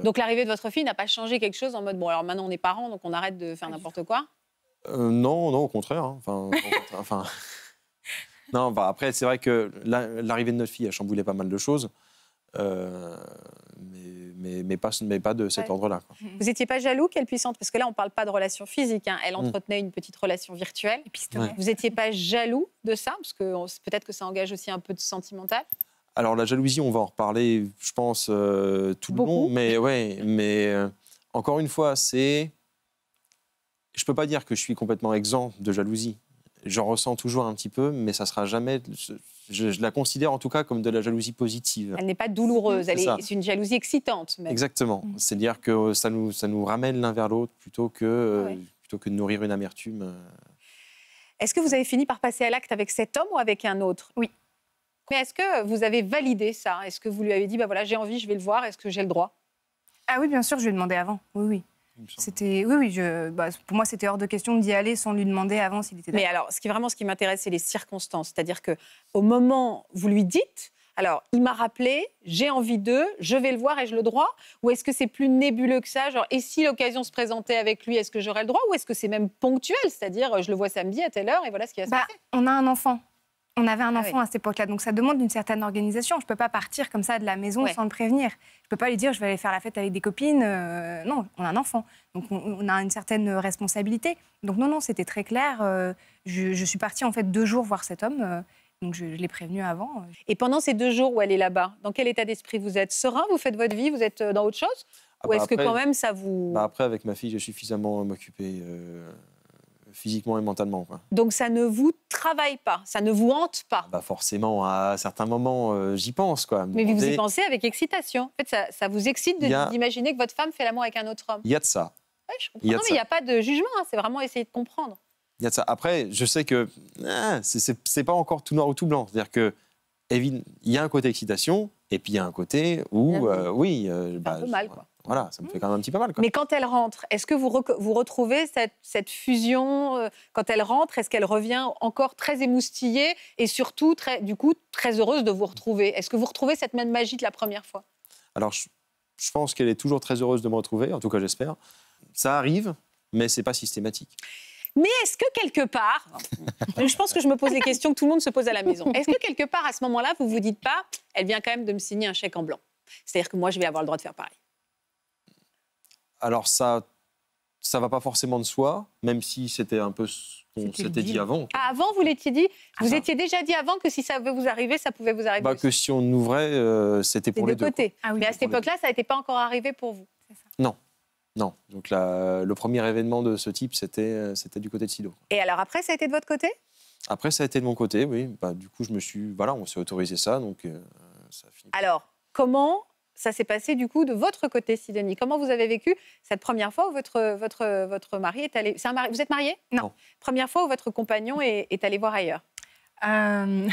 Mm. Donc l'arrivée de votre fille n'a pas changé quelque chose en mode bon alors maintenant on est parents donc on arrête de faire n'importe quoi euh, Non, non au contraire. Hein. Enfin, enfin... non, après c'est vrai que l'arrivée de notre fille a chamboulé pas mal de choses. Euh, mais, mais, mais, pas, de cet ordre-là. Vous n'étiez pas jaloux qu'elle puissante Parce que là, on ne parle pas de relation physique. Hein. Elle mm. entretenait une petite relation virtuelle. Vous n'étiez pas jaloux de ça Parce que peut-être que ça engage aussi un peu de sentimental alors la jalousie, on va en reparler, je pense, euh, tout le monde. Mais ouais, mais euh, encore une fois, c'est, je peux pas dire que je suis complètement exempt de jalousie. J'en ressens toujours un petit peu, mais ça sera jamais. Je, la considère en tout cas comme de la jalousie positive. Elle n'est pas douloureuse, c'est, elle une jalousie excitante. Exactement. Mm. C'est-à-dire que ça nous, ça nous ramène l'un vers l'autre plutôt que, euh, ah plutôt que de nourrir une amertume. Est-ce que vous avez fini par passer à l'acte avec cet homme ou avec un autre Oui. Mais est-ce que vous avez validé ça Est-ce que vous lui avez dit, bah voilà, j'ai envie, je vais le voir, est-ce que j'ai le droit Ah oui, bien sûr, je lui ai demandé avant. Oui, oui. C'était oui bah, pour moi c'était hors de question d'y aller sans lui demander avant s'il était. Mais alors ce qui vraiment ce qui m'intéresse c'est les circonstances c'est-à-dire que au moment vous lui dites alors il m'a rappelé j'ai envie d'eux je vais le voir ai-je le droit ou est-ce que c'est plus nébuleux que ça genre et si l'occasion se présentait avec lui est-ce que j'aurais le droit ou est-ce que c'est même ponctuel c'est-à-dire je le vois samedi à telle heure et voilà ce qui va se bah, On a un enfant on avait un ah enfant à cette époque-là, donc ça demande une certaine organisation. Je ne peux pas partir comme ça de la maison sans le prévenir. Je ne peux pas lui dire je vais aller faire la fête avec des copines. Euh, non, on a un enfant, donc on, a une certaine responsabilité. Donc non, non, c'était très clair. Euh, je, suis partie en fait deux jours voir cet homme, euh, donc je, l'ai prévenu avant. Et pendant ces deux jours où elle est là-bas, dans quel état d'esprit vous êtes Serein Vous faites votre vie Vous êtes dans autre chose ah Ou bah est-ce que quand même ça vous... Bah après, avec ma fille, j'ai suffisamment m'occuper physiquement et mentalement. Donc ça ne vous travaille pas, ça ne vous hante pas bah, Forcément, à certains moments, euh, j'y pense. Quoi. Mais vous y pensez avec excitation. En ça, vous excite d'imaginer que votre femme fait l'amour avec un autre homme. Il y a de ça. je comprends. mais il n'y a pas de jugement, hein. c'est vraiment essayer de comprendre. Il y a de ça. Après, je sais que ah, c'est pas encore tout noir ou tout blanc. C'est-à-dire que il y a un côté excitation, et puis il y a un côté où, euh, oui, euh, un bah, peu mal, quoi. Voilà, ça me fait quand même un petit peu mal. Mais quand elle rentre, est-ce que vous, vous retrouvez cette, cette fusion euh, Quand elle rentre, est-ce qu'elle revient encore très émoustillée et surtout, très, du coup, très heureuse de vous retrouver Est-ce que vous retrouvez cette même magie de la première fois Alors, je, pense qu'elle est toujours très heureuse de me retrouver, en tout cas, j'espère. Ça arrive, mais c'est pas systématique. Mais est-ce que quelque part, je pense que je me pose les questions que tout le monde se pose à la maison, est-ce que quelque part à ce moment-là, vous vous dites pas, elle vient quand même de me signer un chèque en blanc C'est-à-dire que moi, je vais avoir le droit de faire pareil alors ça ça va pas forcément de soi, même si c'était un peu ce qu'on s'était dit avant. Ah, avant, vous l'étiez dit Vous étiez déjà dit avant que si ça veut vous arriver, ça pouvait vous arriver bah, Que si on ouvrait, euh, c'était pour les deux. côtés. Ah Mais à cette époque-là, ça n'était pas encore arrivé pour vous Non. Non. Donc euh, le premier événement de ce type, euh, c'était du côté de Sido. Et alors après, ça a été de votre côté Après, ça a été de mon côté, oui. Bah, du coup, je me suis... Voilà, on s'est autorisé ça, donc ça Alors, comment ça s'est passé du coup de votre côté, Sidonie Comment vous avez vécu cette première fois où votre, votre, votre mari est allé... un mari... Vous êtes mariée non. Première fois où votre compagnon est, allé voir ailleurs euh,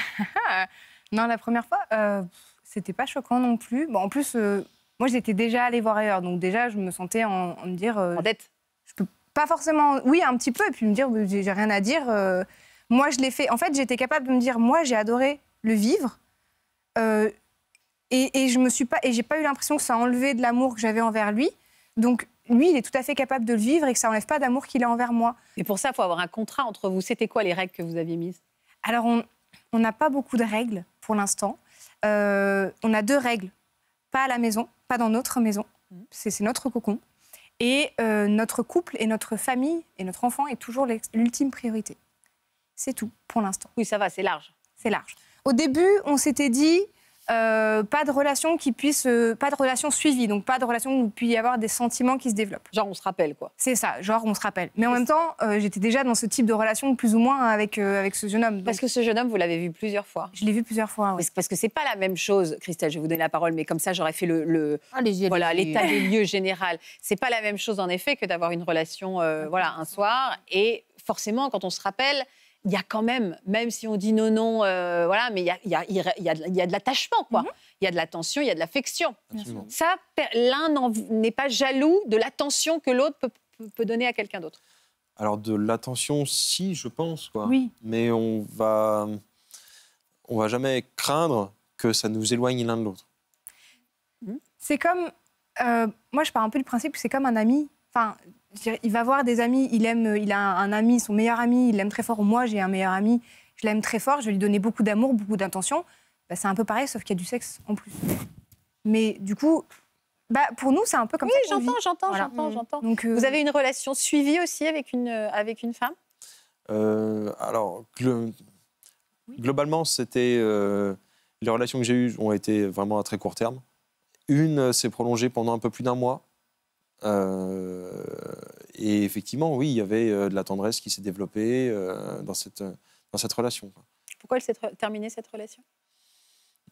Non, la première fois, euh, c'était pas choquant non plus. Bon, en plus, euh, moi j'étais déjà allée voir ailleurs, donc déjà je me sentais en, dire... en dette Je peux pas forcément... Oui, un petit peu, et puis me dire, j'ai rien à dire. moi je l'ai fait... En fait, j'étais capable de me dire, moi j'ai adoré le vivre. Et, je me suis pas, et j'ai pas eu l'impression que ça enlevait de l'amour que j'avais envers lui. Donc lui, il est tout à fait capable de le vivre et que ça enlève pas d'amour qu'il a envers moi. Et pour ça, il faut avoir un contrat entre vous. C'était quoi les règles que vous aviez mises Alors on n'a pas beaucoup de règles pour l'instant. Euh, on a deux règles. Pas à la maison, pas dans notre maison. Mmh. C'est notre cocon. Et euh, notre couple et notre famille et notre enfant est toujours l'ultime priorité. C'est tout pour l'instant. Oui, ça va, c'est large. C'est large. Au début, on s'était dit, euh, pas de relation qui puisse, euh, pas de relation suivie, donc pas de relation où il y avoir des sentiments qui se développent. Genre on se rappelle quoi. C'est ça, genre on se rappelle. Mais en même temps, euh, j'étais déjà dans ce type de relation plus ou moins avec avec ce jeune homme. Parce que ce jeune homme, vous l'avez vu plusieurs fois. Je l'ai vu plusieurs fois. Parce que c'est pas la même chose, Christelle. Je vais vous donner la parole, mais comme ça j'aurais fait le, ah, voilà l'état des lieux général. C'est pas la même chose en effet que d'avoir une relation voilà un soir et forcément quand on se rappelle il y a quand même, même si on dit non, non, euh, voilà, mais il y a, il y a, il y a de, l'attachement, quoi. Mhm. Il y a de l'attention, il y a de l'affection. Ça, l'un n'est pas jaloux de l'attention que l'autre peut, donner à quelqu'un d'autre. Alors, de l'attention, si, je pense, quoi. Oui. Mais on va, on va jamais craindre que ça nous éloigne l'un de l'autre. C'est comme, euh, moi, je pars un peu du principe que c'est comme un ami il va voir des amis, il aime, euh, il a un, ami, son meilleur ami, il l'aime très fort. Moi, j'ai un meilleur ami, je l'aime très fort, je vais lui donner beaucoup d'amour, beaucoup d'intention. Bah, c'est un peu pareil, sauf qu'il y a du sexe en plus. Mais du coup, bah, pour nous, c'est un peu comme ça. Oui, j'entends, j'entends, j'entends, euh, j'entends. Vous avez une relation suivie aussi avec une, avec une femme euh, Alors, globalement, c'était. les relations que j'ai eues ont été vraiment à très court terme. Une s'est prolongée pendant un peu plus d'un mois. Euh, et effectivement, oui, il y avait euh, de la tendresse qui s'est développée euh, dans, cette, dans cette relation. Pourquoi elle s'est terminée, cette relation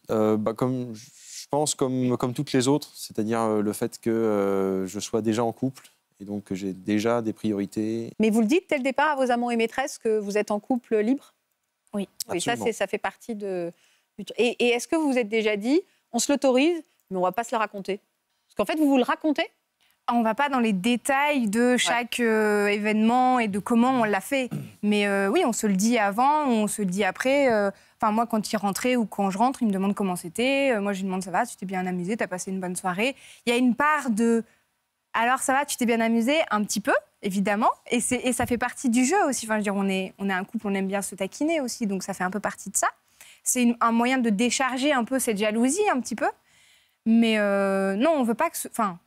bah, comme, Je pense comme, comme toutes les autres, c'est-à-dire le fait que je sois déjà en couple et donc que j'ai déjà des priorités. Mais vous le dites tel départ à vos amants et maîtresses que vous êtes en couple libre Oui. Oui, ça, ça fait partie de... Et, et est-ce que vous vous êtes déjà dit, on se l'autorise, mais on ne va pas se le raconter Parce qu'en fait, vous vous le racontez on va pas dans les détails de chaque euh, événement et de comment on l'a fait. Mais euh, oui, on se le dit avant, on se le dit après. Euh, enfin, moi, quand il rentrait ou quand je rentre, il me demande comment c'était. moi, je lui demande ça va, tu t'es bien amusé, t'as passé une bonne soirée. Il y a une part de alors ça va, tu t'es bien amusé un petit peu, évidemment. Et, ça fait partie du jeu aussi. Enfin, je dire, on est, on est un couple, on aime bien se taquiner aussi, donc ça fait un peu partie de ça. C'est un moyen de décharger un peu cette jalousie, un petit peu. Mais non, on veut pas que. Enfin,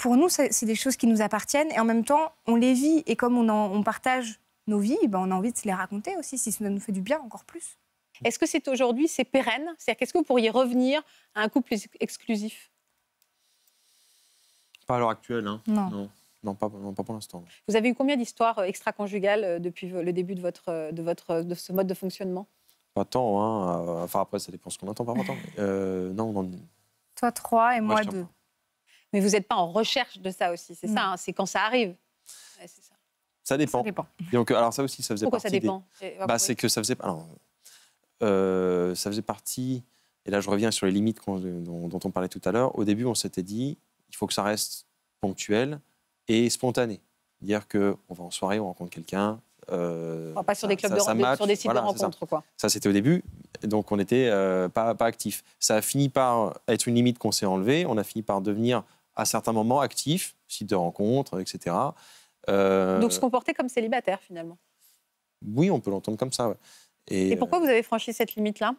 pour nous, c'est des choses qui nous appartiennent et en même temps, on les vit. Et comme on, partage nos vies, ben on a envie de se les raconter aussi, si ça nous fait du bien encore plus. Est-ce que c'est aujourd'hui, c'est pérenne C'est-à-dire qu'est-ce que vous pourriez revenir à un couple exclusif Pas à l'heure actuelle, hein. non. non. pas, pas, pour l'instant. Vous avez eu combien d'histoires euh, extra-conjugales euh, depuis le début de, votre, euh, de, votre, de ce mode de fonctionnement Pas tant, hein. Enfin, après, ça dépend ce qu'on entend par temps. non, on en... Toi, trois et moi deux. Mais vous n'êtes pas en recherche de ça aussi, c'est ça, hein, c'est quand ça arrive. ça. dépend. Ça dépend. Donc, alors ça aussi, ça faisait Pourquoi partie. Pourquoi ça dépend euh, bah, C'est que ça faisait. Alors, euh, ça faisait partie. Et là, je reviens sur les limites dont, on parlait tout à l'heure. Au début, on s'était dit, il faut que ça reste ponctuel et spontané. Dire que on va en soirée, on rencontre quelqu'un. Euh, pas sur des clubs de, sur des sites de rencontres, quoi. Ça, c'était au début. Donc, on n'était pas, pas actif. Ça a fini par être une limite qu'on s'est enlevée. On a fini par devenir à certains moments actifs, sites de rencontres, etc. Euh, Donc se comporter comme célibataire finalement. Oui, on peut l'entendre comme ça. Et, pourquoi euh, vous avez franchi cette limite-là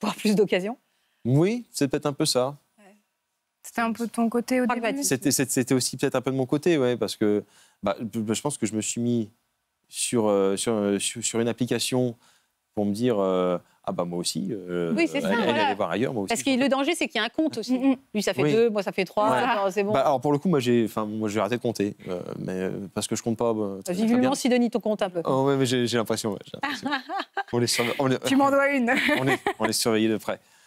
Pour avoir plus d'occasions Oui, c'est peut-être un peu ça. C'était un peu de ton côté au début. C'était aussi peut-être un peu de mon côté, ouais, parce que bah, je pense que je me suis mis sur, euh, sur, sur une application pour me dire euh, ah bah moi aussi, euh, oui, c'est euh, ça, voilà. voir ailleurs, Parce que le danger, c'est qu'il y a un compte aussi. Mm, mm. Lui, ça fait deux, moi, ça fait trois, alors, c'est bon. Bah, alors pour le coup, moi, j'ai, enfin, moi, de compter, euh, mais euh, parce que je compte pas. Bah, Vivement, Sidonie, ton compte un peu. Oh, ouais, mais j'ai, l'impression. on Tu m'en dois une. on, est on de près.